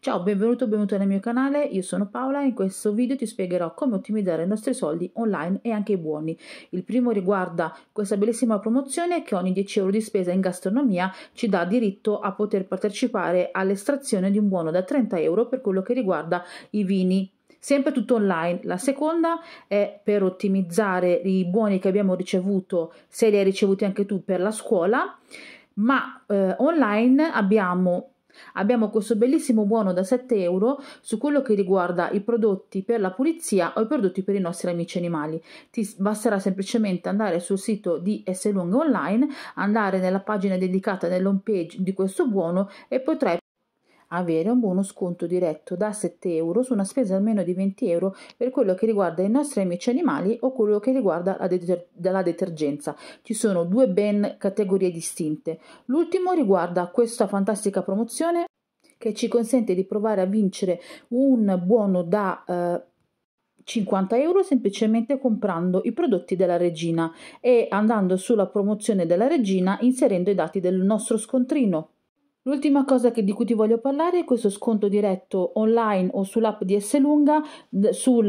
Ciao, benvenuto o benvenuto nel mio canale, io sono Paola e in questo video ti spiegherò come ottimizzare i nostri soldi online e anche i buoni. Il primo riguarda questa bellissima promozione che ogni 10 euro di spesa in gastronomia ci dà diritto a poter partecipare all'estrazione di un buono da 30 euro per quello che riguarda i vini sempre tutto online. La seconda è per ottimizzare i buoni che abbiamo ricevuto, se li hai ricevuti anche tu per la scuola, ma eh, online abbiamo Abbiamo questo bellissimo buono da 7 euro su quello che riguarda i prodotti per la pulizia o i prodotti per i nostri amici animali. Ti basterà semplicemente andare sul sito di Esselung Online, andare nella pagina dedicata nell'home page di questo buono e potrai avere un buono sconto diretto da 7 euro su una spesa almeno di 20 euro per quello che riguarda i nostri amici animali o quello che riguarda la, deter- la detergenza. Ci sono due ben categorie distinte. L'ultimo riguarda questa fantastica promozione che ci consente di provare a vincere un buono da eh, 50 euro semplicemente comprando i prodotti della regina e andando sulla promozione della regina inserendo i dati del nostro scontrino. L'ultima cosa che, di cui ti voglio parlare è questo sconto diretto online o sull'app di Esselunga sul,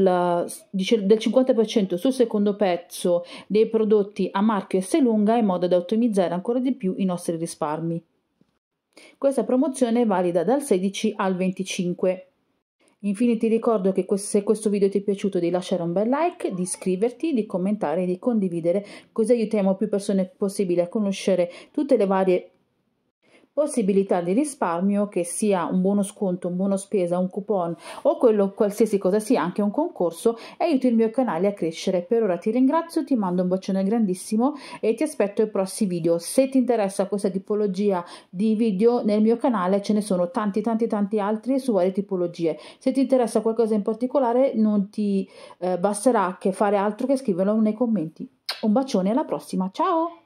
del 50% sul secondo pezzo dei prodotti a marchio Esselunga in modo da ottimizzare ancora di più i nostri risparmi. Questa promozione è valida dal 16 al 25. Infine ti ricordo che se questo video ti è piaciuto di lasciare un bel like, di iscriverti, di commentare e di condividere così aiutiamo più persone possibile a conoscere tutte le varie possibilità di risparmio che sia un buono sconto, un buono spesa, un coupon o quello qualsiasi cosa sia, anche un concorso e aiuti il mio canale a crescere. Per ora ti ringrazio, ti mando un bacione grandissimo e ti aspetto ai prossimi video. Se ti interessa questa tipologia di video nel mio canale ce ne sono tanti tanti tanti altri su varie tipologie. Se ti interessa qualcosa in particolare non ti eh, basterà che fare altro che scriverlo nei commenti. Un bacione alla prossima, ciao!